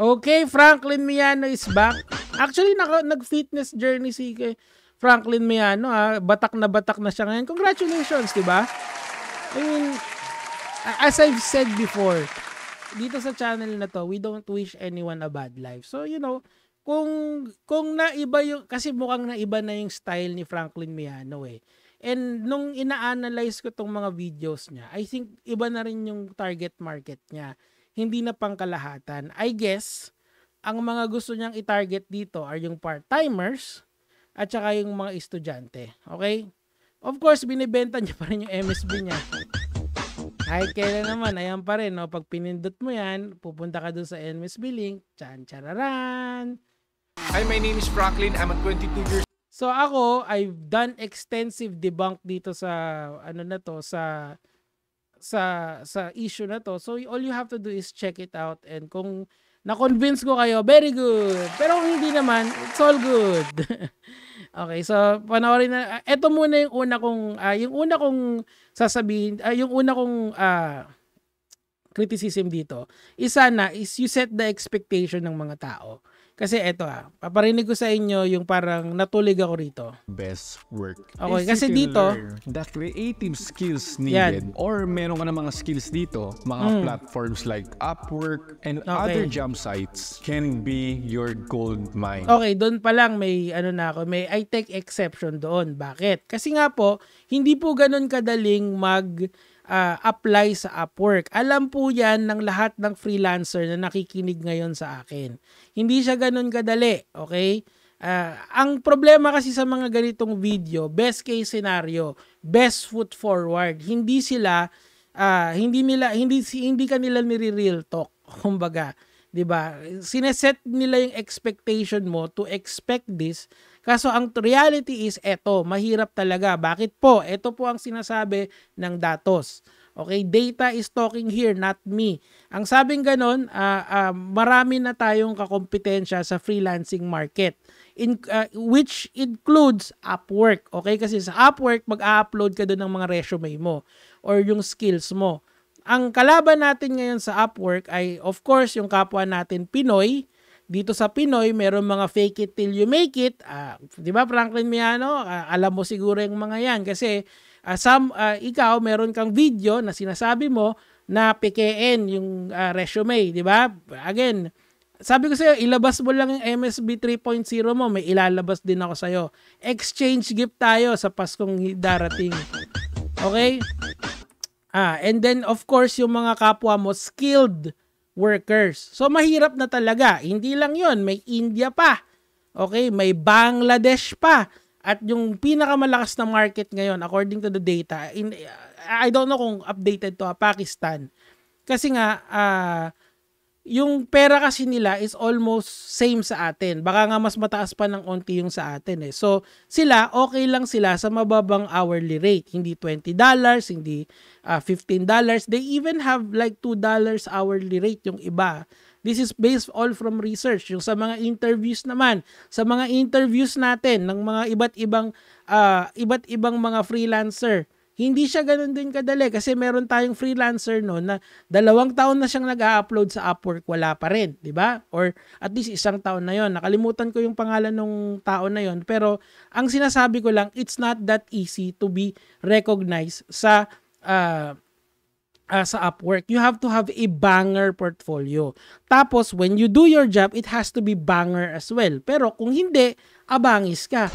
Okay, Franklin Miano is back. Actually, naka, nag-fitness journey si Franklin Miano. Ha? Batak na batak na siya ngayon. Congratulations, di ba? I mean, as I've said before, dito sa channel na to, we don't wish anyone a bad life. So, you know, kung kung naiba yung kasi mukhang naiba na yung style ni Franklin Miano eh. And nung ina-analyze ko tong mga videos niya, I think iba na rin yung target market niya hindi na pangkalahatan. I guess, ang mga gusto niyang i-target dito are yung part-timers at saka yung mga estudyante. Okay? Of course, binibenta niya pa rin yung MSB niya. Kahit kailan naman, ayan pa rin. No? Pag pinindot mo yan, pupunta ka dun sa MSB link. Chan, chararan. Hi, my name is Franklin. I'm at 22 years So ako, I've done extensive debunk dito sa ano na to sa sa sa issue na to. So all you have to do is check it out and kung na-convince ko kayo, very good. Pero kung hindi naman, it's all good. okay, so panoorin na. Ito muna yung una kong, uh, yung una kong sasabihin, uh, yung una kong, uh, criticism dito isa na is you set the expectation ng mga tao. Kasi eto ah, paparinig ko sa inyo yung parang natulig ako rito. Best work. Okay, kasi dito, the creative skills needed yan. or meron ka ng mga skills dito, mga mm. platforms like Upwork and okay. other job sites can be your gold mine. Okay, doon pa lang may ano na ako, may I take exception doon. Bakit? Kasi nga po, hindi po ganoon kadaling mag uh, apply sa Upwork. Alam po yan ng lahat ng freelancer na nakikinig ngayon sa akin. Hindi siya ganoon kadali, okay? Uh, ang problema kasi sa mga ganitong video, best case scenario, best foot forward. Hindi sila uh, hindi nila hindi hindi kanila ni real talk, kumbaga, 'di ba? Sineset nila yung expectation mo to expect this Kaso ang reality is eto, mahirap talaga. Bakit po? Ito po ang sinasabi ng datos. Okay, data is talking here, not me. Ang sabing ganon, uh, uh, marami na tayong kakompetensya sa freelancing market, in, uh, which includes Upwork. Okay, kasi sa Upwork, mag-upload ka doon ng mga resume mo or yung skills mo. Ang kalaban natin ngayon sa Upwork ay, of course, yung kapwa natin Pinoy, dito sa Pinoy, meron mga fake it till you make it. Uh, 'Di ba Franklin Miano? Uh, alam mo siguro yung mga 'yan kasi uh, some uh, ikaw meron kang video na sinasabi mo na pekein yung uh, resume, 'di ba? Again, sabi ko sa iyo, ilabas mo lang yung MSB 3.0 mo, may ilalabas din ako sa iyo. Exchange gift tayo sa Paskong darating. Okay? Ah, and then of course yung mga kapwa mo skilled workers. So mahirap na talaga. Hindi lang 'yon, may India pa. Okay, may Bangladesh pa. At yung pinakamalakas na market ngayon according to the data in I don't know kung updated to Pakistan. Kasi nga uh, yung pera kasi nila is almost same sa atin. Baka nga mas mataas pa ng onti yung sa atin eh. So, sila, okay lang sila sa mababang hourly rate. Hindi $20, hindi uh, ah, $15. They even have like $2 hourly rate yung iba. This is based all from research. Yung sa mga interviews naman, sa mga interviews natin ng mga iba't ibang uh, iba't ibang mga freelancer, hindi siya ganun din kadali kasi meron tayong freelancer noon na dalawang taon na siyang nag-upload sa Upwork, wala pa rin, di ba? Or at least isang taon na yon. Nakalimutan ko yung pangalan ng tao na yon. Pero ang sinasabi ko lang, it's not that easy to be recognized sa uh, uh, sa Upwork, you have to have a banger portfolio. Tapos, when you do your job, it has to be banger as well. Pero kung hindi, abangis ka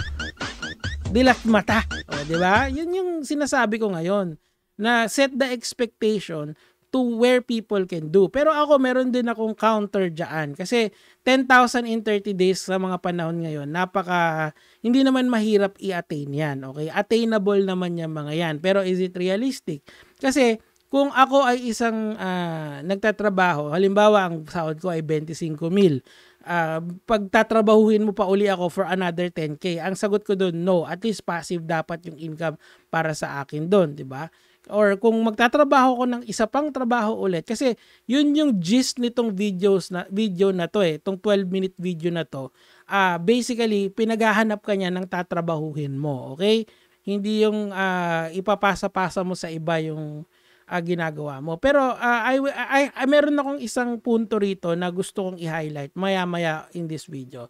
dilat mata. O, di ba? Yun yung sinasabi ko ngayon na set the expectation to where people can do. Pero ako, meron din akong counter dyan. Kasi 10,000 in 30 days sa mga panahon ngayon, napaka, hindi naman mahirap i-attain yan. Okay? Attainable naman yung mga yan. Pero is it realistic? Kasi, kung ako ay isang uh, nagtatrabaho, halimbawa ang sahod ko ay 25,000, uh, pagtatrabahuhin mo pa uli ako for another 10k. Ang sagot ko doon, no, at least passive dapat yung income para sa akin doon, 'di ba? Or kung magtatrabaho ko ng isa pang trabaho ulit kasi yun yung gist nitong videos na video na to eh, tong 12 minute video na to. Uh, basically, pinaghahanap ka niya ng tatrabahuhin mo, okay? Hindi yung uh, ipapasa-pasa mo sa iba yung uh, ginagawa mo. Pero uh, I, I, I, meron akong isang punto rito na gusto kong i-highlight maya-maya in this video.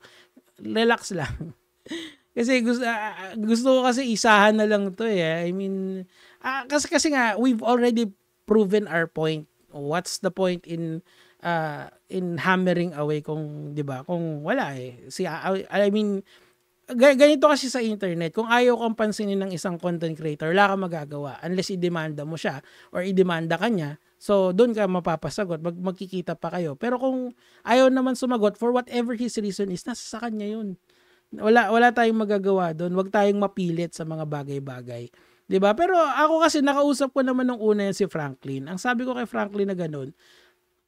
Relax lang. kasi gusto, uh, gusto ko kasi isahan na lang to eh. I mean, uh, kasi, kasi nga, we've already proven our point. What's the point in uh, in hammering away kung 'di ba kung wala eh si I, I mean ganito kasi sa internet, kung ayaw kang pansinin ng isang content creator, wala kang magagawa unless i-demanda mo siya or i-demanda ka niya. So, doon ka mapapasagot. Mag magkikita pa kayo. Pero kung ayaw naman sumagot, for whatever his reason is, nasa sa kanya yun. Wala, wala tayong magagawa doon. Huwag tayong mapilit sa mga bagay-bagay. 'di ba? Pero ako kasi nakausap ko naman nung una yan si Franklin. Ang sabi ko kay Franklin na ganun,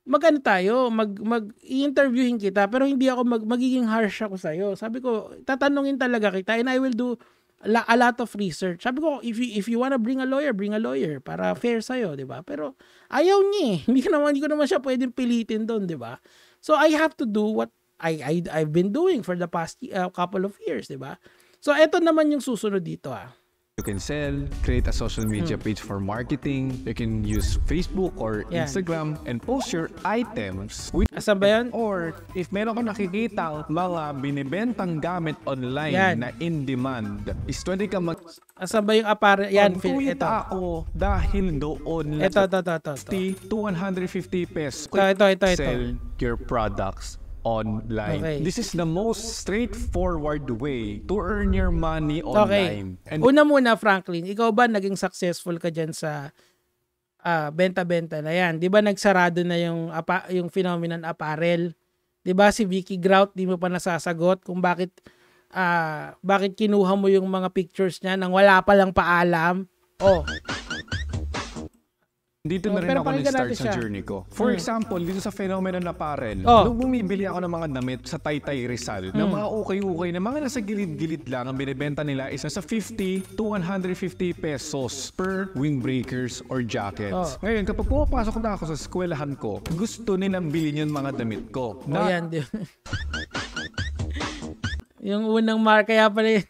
magano tayo, mag, mag interviewin kita, pero hindi ako mag, magiging harsh ako sa'yo. Sabi ko, tatanungin talaga kita and I will do la, a lot of research. Sabi ko, if you, if you wanna bring a lawyer, bring a lawyer para fair sa'yo, di ba? Pero ayaw niya eh. Hindi ko naman, hindi ko naman siya pwedeng pilitin doon, di ba? So I have to do what I, I I've been doing for the past uh, couple of years, di ba? So eto naman yung susunod dito ah. You can sell, create a social media hmm. page for marketing. You can use Facebook or Yeah. Instagram and post your items with Asan or if meron ka nakikita mga binibentang gamit online Yan. na in demand, is pwede ka mag Asan yung apparel? Yan, feel, ito. ako dahil doon lang Ito, ito, ito, ito. ito. 50 to 150 pesos. Ito, ito, ito, ito. Sell your products online. Okay. This is the most straightforward way to earn your money online. Okay. And Una muna, Franklin, ikaw ba naging successful ka dyan sa uh, benta-benta na yan? Di ba nagsarado na yung, apa, yung phenomenon apparel? Di ba si Vicky Grout, di mo pa nasasagot kung bakit uh, bakit kinuha mo yung mga pictures niya nang wala pa lang paalam? Oh, dito na rin pero ako nag-start sa journey ko. For hmm. example, dito sa phenomenon na parel, Oh. nung bumibili ako ng mga damit sa Taytay Rizal, na hmm. mga okay ukay na mga nasa gilid-gilid lang, ang binibenta nila isa sa 50 to 150 pesos per windbreakers or jackets. Oh. Ngayon, kapag pumapasok na ako sa eskwelahan ko, gusto nilang bilhin yung mga damit ko. Na, Ayan, oh, di- yung unang marka kaya pala yun.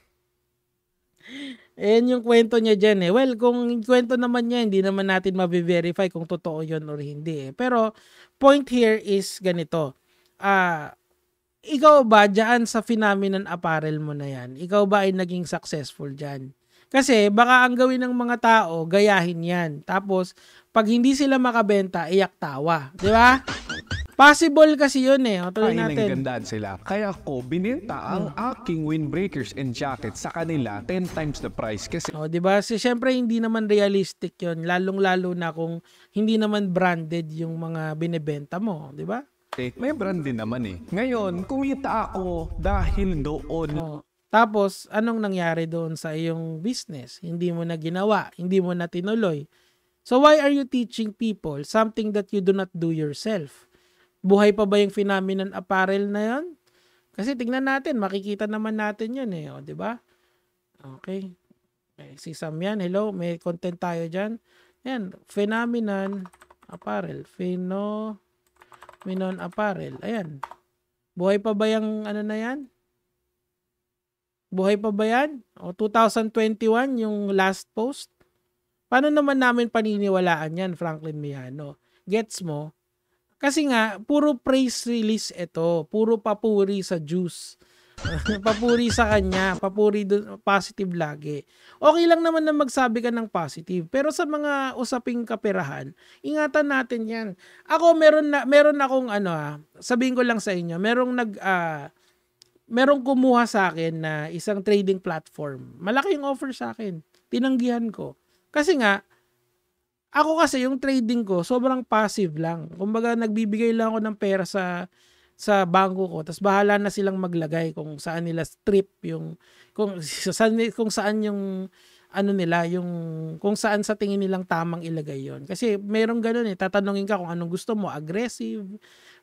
And yung kwento niya dyan eh. Well, kung kwento naman niya, hindi naman natin mabiverify kung totoo yon or hindi eh. Pero, point here is ganito. Ah, uh, ikaw ba dyan sa phenomenon apparel mo na yan? Ikaw ba ay naging successful dyan? Kasi baka ang gawin ng mga tao, gayahin yan. Tapos, pag hindi sila makabenta, iyak tawa. Di ba? Possible kasi yun eh. Tuloy natin. Ay, sila. Kaya ko, bininta ang hmm. aking windbreakers and jacket sa kanila 10 times the price kasi... O, oh, diba? So, syempre, hindi naman realistic yun. Lalong-lalo na kung hindi naman branded yung mga binebenta mo. Diba? Eh, may brand din naman eh. Ngayon, kumita ako dahil doon. Oh. Tapos, anong nangyari doon sa iyong business? Hindi mo na ginawa. Hindi mo na tinuloy. So, why are you teaching people something that you do not do yourself? buhay pa ba yung phenomenon apparel na yan? Kasi tignan natin, makikita naman natin yun eh, o, oh, di ba? Okay. okay. Eh, si Sam yan, hello, may content tayo dyan. Yan, phenomenon apparel, phenomenon apparel, ayan. Buhay pa ba yung ano na yan? Buhay pa ba yan? O 2021 yung last post? Paano naman namin paniniwalaan yan, Franklin Miano? Gets mo? Kasi nga, puro praise release ito. Puro papuri sa juice. papuri sa kanya, papuri dun, positive lagi. Okay lang naman na magsabi ka ng positive, pero sa mga usaping kaperahan, ingatan natin 'yan. Ako meron na meron akong ano ha, ah, sabihin ko lang sa inyo, merong nag uh, merong kumuha sa akin na isang trading platform. Malaki yung offer sa akin. Tinanggihan ko. Kasi nga ako kasi yung trading ko, sobrang passive lang. Kumbaga nagbibigay lang ako ng pera sa sa bangko ko. Tapos bahala na silang maglagay kung saan nila strip yung kung saan kung saan yung ano nila yung kung saan sa tingin nilang tamang ilagay yon kasi merong ganoon eh tatanungin ka kung anong gusto mo aggressive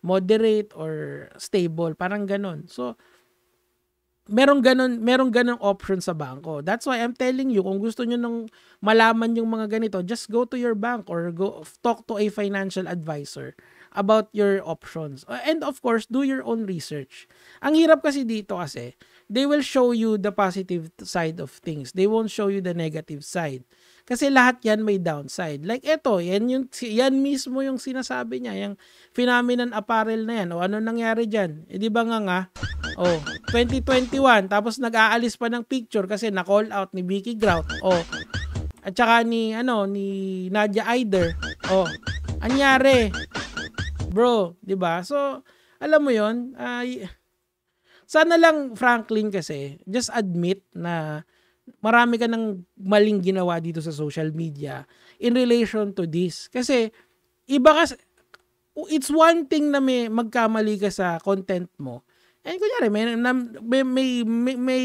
moderate or stable parang ganoon so merong ganun, merong ganung option sa bangko. That's why I'm telling you, kung gusto niyo nang malaman yung mga ganito, just go to your bank or go talk to a financial advisor about your options. And of course, do your own research. Ang hirap kasi dito kasi, they will show you the positive side of things. They won't show you the negative side. Kasi lahat yan may downside. Like eto, yan, yung, yan mismo yung sinasabi niya, yung phenomenon apparel na yan. O ano nangyari dyan? E di ba nga nga? O, 2021, tapos nag-aalis pa ng picture kasi na-call out ni Vicky Grout. O, at saka ni, ano, ni Nadia Eider. O, anyari? Bro, di ba? So, alam mo yon ay... Uh, sana lang, Franklin, kasi, just admit na marami ka ng maling ginawa dito sa social media in relation to this. Kasi, iba kasi, it's one thing na may magkamali ka sa content mo. And kunyari, may, may, may, may,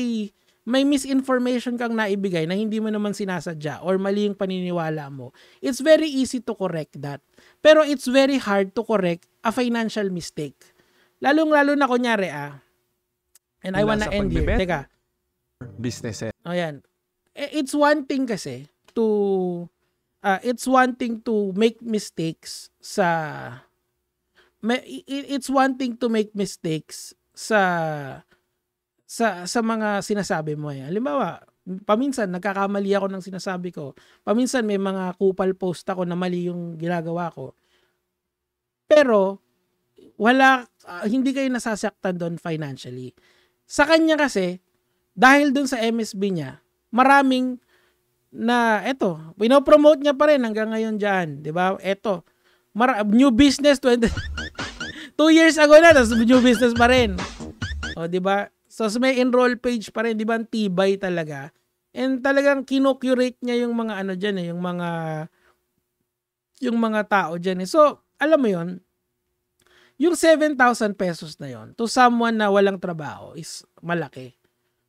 may, misinformation kang naibigay na hindi mo naman sinasadya or mali yung paniniwala mo. It's very easy to correct that. Pero it's very hard to correct a financial mistake. Lalong-lalo na kunyari ah, And I wanna end here. Teka. Businesses. Eh. O yan. Eh, it's one thing kasi to uh, it's one thing to make mistakes sa it's one thing to make mistakes sa sa sa mga sinasabi mo eh. Halimbawa, paminsan nagkakamali ako ng sinasabi ko. Paminsan may mga kupal post ako na mali yung ginagawa ko. Pero wala uh, hindi kayo nasasaktan doon financially. Sa kanya kasi, dahil dun sa MSB niya, maraming na eto, pinopromote niya pa rin hanggang ngayon diyan, 'di ba? Eto, mar- new business 20 2 years ago na, tas new business pa rin. O, 'di ba? So, may enroll page pa rin, 'di ba? Ang tibay talaga. And talagang kinocurate niya yung mga ano diyan eh, yung mga yung mga tao diyan eh. So, alam mo 'yon, yung 7,000 pesos na yon to someone na walang trabaho is malaki.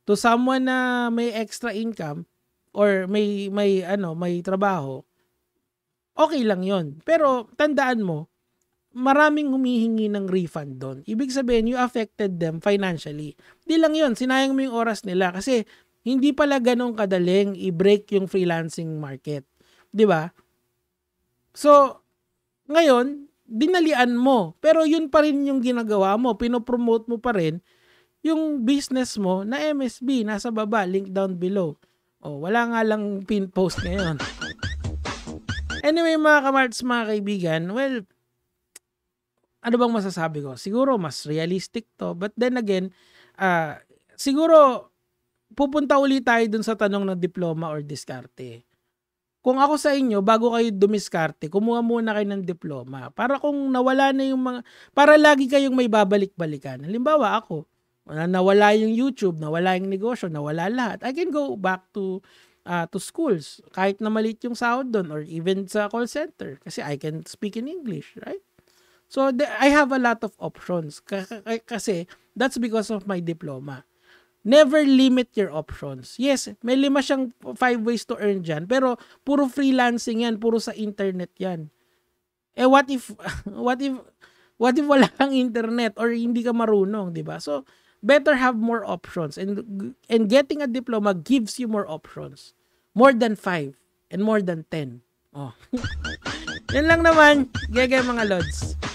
To someone na may extra income or may may ano, may trabaho, okay lang yon. Pero tandaan mo, maraming humihingi ng refund doon. Ibig sabihin, you affected them financially. Di lang yon, sinayang mo yung oras nila kasi hindi pala ganun kadaling i-break yung freelancing market. 'Di ba? So, ngayon, dinalian mo. Pero yun pa rin yung ginagawa mo. Pinopromote mo pa rin yung business mo na MSB. Nasa baba, link down below. O, oh, wala nga lang pin post ngayon. Anyway, mga kamarts, mga kaibigan, well, ano bang masasabi ko? Siguro mas realistic to. But then again, uh, siguro pupunta ulit tayo dun sa tanong ng diploma or diskarte kung ako sa inyo, bago kayo dumiskarte, kumuha muna kayo ng diploma. Para kung nawala na yung mga, para lagi kayong may babalik-balikan. Halimbawa ako, nawala yung YouTube, nawala yung negosyo, nawala lahat. I can go back to uh, to schools kahit na maliit yung sahod doon or even sa call center kasi I can speak in English, right? So the, I have a lot of options kasi that's because of my diploma never limit your options. Yes, may lima siyang five ways to earn dyan, pero puro freelancing yan, puro sa internet yan. Eh what if, what if, what if wala kang internet or hindi ka marunong, di ba? So, better have more options and and getting a diploma gives you more options. More than five and more than ten. Oh. Yan lang naman, gege mga lods.